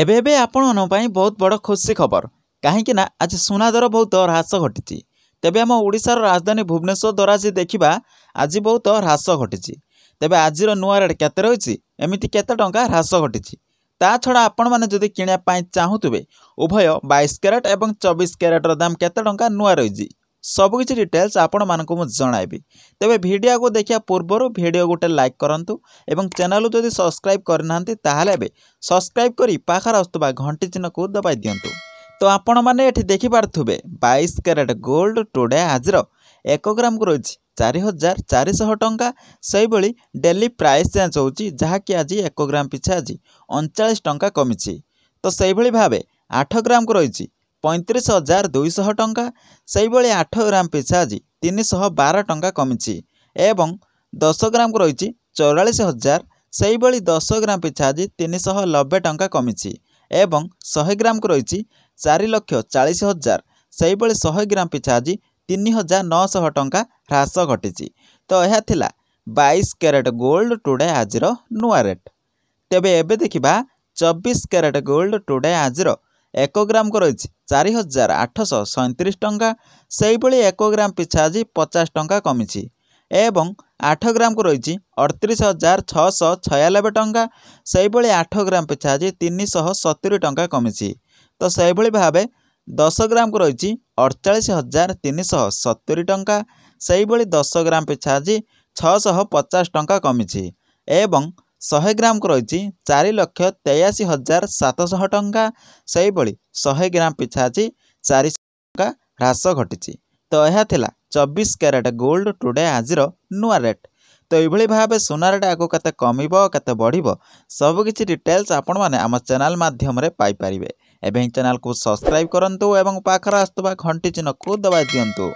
ଏବେ ଏବେ ଆପଣମାନଙ୍କ ପାଇଁ ବହୁତ ବଡ଼ ଖୁସି ଖବର କାହିଁକି ନା ଆଜି ସୁନା ଦର ବହୁତ ହ୍ରାସ ଘଟିଛି ତେବେ ଆମ ଓଡ଼ିଶାର ରାଜଧାନୀ ଭୁବନେଶ୍ୱର ଦର ଆଜି ଦେଖିବା ଆଜି ବହୁତ ହ୍ରାସ ଘଟିଛି ତେବେ ଆଜିର ନୂଆ ରେଟ୍ କେତେ ରହିଛି ଏମିତି କେତେ ଟଙ୍କା ହ୍ରାସ ଘଟିଛି ତା ଛଡ଼ା ଆପଣମାନେ ଯଦି କିଣିବା ପାଇଁ ଚାହୁଁଥିବେ ଉଭୟ ବାଇଶ କ୍ୟାରେଟ୍ ଏବଂ ଚବିଶ କ୍ୟାରେଟ୍ର ଦାମ୍ କେତେ ଟଙ୍କା ନୂଆ ରହିଛି ସବୁକିଛି ଡିଟେଲ୍ସ ଆପଣମାନଙ୍କୁ ମୁଁ ଜଣାଇବି ତେବେ ଭିଡ଼ିଓକୁ ଦେଖିବା ପୂର୍ବରୁ ଭିଡ଼ିଓ ଗୋଟେ ଲାଇକ୍ କରନ୍ତୁ ଏବଂ ଚ୍ୟାନେଲକୁ ଯଦି ସବସ୍କ୍ରାଇବ୍ କରିନାହାନ୍ତି ତାହେଲେ ଏବେ ସବସ୍କ୍ରାଇବ୍ କରି ପାଖରେ ଆସୁଥିବା ଘଣ୍ଟି ଚିହ୍ନକୁ ଦବାଇ ଦିଅନ୍ତୁ ତ ଆପଣମାନେ ଏଠି ଦେଖିପାରୁଥିବେ ବାଇଶ କ୍ୟାରେଟ୍ ଗୋଲ୍ଡ ଟୁଡେ ଆଜିର ଏକ ଗ୍ରାମକୁ ରହିଛି ଚାରି ହଜାର ଚାରିଶହ ଟଙ୍କା ସେହିଭଳି ଡେଲି ପ୍ରାଇସ୍ ଚେଞ୍ଜ ହେଉଛି ଯାହାକି ଆଜି ଏକ ଗ୍ରାମ ପିଛା ଆଜି ଅଣଚାଳିଶ ଟଙ୍କା କମିଛି ତ ସେହିଭଳି ଭାବେ ଆଠ ଗ୍ରାମକୁ ରହିଛି ପଇଁତିରିଶ ହଜାର ଦୁଇଶହ ଟଙ୍କା ସେହିଭଳି ଆଠ ଗ୍ରାମ ଆଜି ତିନିଶହ ବାର ଟଙ୍କା କମିଛି ଏବଂ ଦଶ ଗ୍ରାମକୁ ରହିଛି ଚଉରାଳିଶ ହଜାର ସେହିଭଳି ଦଶ ଗ୍ରାମ ଆଜି ତିନିଶହ ନବେ ଟଙ୍କା କମିଛି ଏବଂ ଶହେ ଗ୍ରାମକୁ ରହିଛି ଚାରି ଲକ୍ଷ ଚାଳିଶ ହଜାର ସେହିଭଳି ଶହେ ଗ୍ରାମ ଆଜି ତିନି ହଜାର ନଅଶହ ଟଙ୍କା ହ୍ରାସ ଘଟିଛି ତ ଏହା ଥିଲା ବାଇଶ କ୍ୟାରେଟ୍ ଗୋଲ୍ଡ ଟୁଡେ ଆଜିର ନୂଆ ରେଟ୍ ତେବେ ଏବେ ଦେଖିବା ଚବିଶ କ୍ୟାରେଟ୍ ଗୋଲ୍ଡ ଟୁଡେ ଆଜିର ଏକ ଗ୍ରାମକୁ ରହିଛି ଚାରି ହଜାର ଆଠଶହ ସଇଁତିରିଶ ଟଙ୍କା ସେହିଭଳି ଏକ ଗ୍ରାମ ପିଛା ଆଜି ପଚାଶ ଟଙ୍କା କମିଛି ଏବଂ ଆଠ ଗ୍ରାମକୁ ରହିଛି ଅଠତିରିଶ ହଜାର ଛଅଶହ ଛୟାନବେ ଟଙ୍କା ସେହିଭଳି ଆଠ ଗ୍ରାମ ପିଛା ଆଜି ତିନିଶହ ସତୁରି ଟଙ୍କା କମିଛି ତ ସେହିଭଳି ଭାବେ ଦଶ ଗ୍ରାମକୁ ରହିଛି ଅଠଚାଳିଶ ହଜାର ତିନିଶହ ସତୁରି ଟଙ୍କା ସେହିଭଳି ଦଶ ଗ୍ରାମ ପିଛା ଆଜି ଛଅଶହ ପଚାଶ ଟଙ୍କା କମିଛି ଏବଂ ଶହେ ଗ୍ରାମକୁ ରହିଛି ଚାରି ଲକ୍ଷ ତେୟାଅଶୀ ହଜାର ସାତଶହ ଟଙ୍କା ସେହିଭଳି ଶହେ ଗ୍ରାମ ପିଛା ଅଛି ଚାରିଶହ ଟଙ୍କା ହ୍ରାସ ଘଟିଛି ତ ଏହା ଥିଲା ଚବିଶ କ୍ୟାରେଟ୍ ଗୋଲ୍ଡ ଟୁଡେ ଆଜିର ନୂଆ ରେଟ୍ ତ ଏଇଭଳି ଭାବେ ସୁନା ରେଟ୍ ଆଗକୁ କେତେ କମିବ କେତେ ବଢ଼ିବ ସବୁକିଛି ଡିଟେଲ୍ସ ଆପଣମାନେ ଆମ ଚ୍ୟାନେଲ ମାଧ୍ୟମରେ ପାଇପାରିବେ ଏବେ ଏହି ଚ୍ୟାନେଲ୍କୁ ସବସ୍କ୍ରାଇବ୍ କରନ୍ତୁ ଏବଂ ପାଖରେ ଆସୁଥିବା ଘଣ୍ଟି ଚିହ୍ନକୁ ଦବାଇ ଦିଅନ୍ତୁ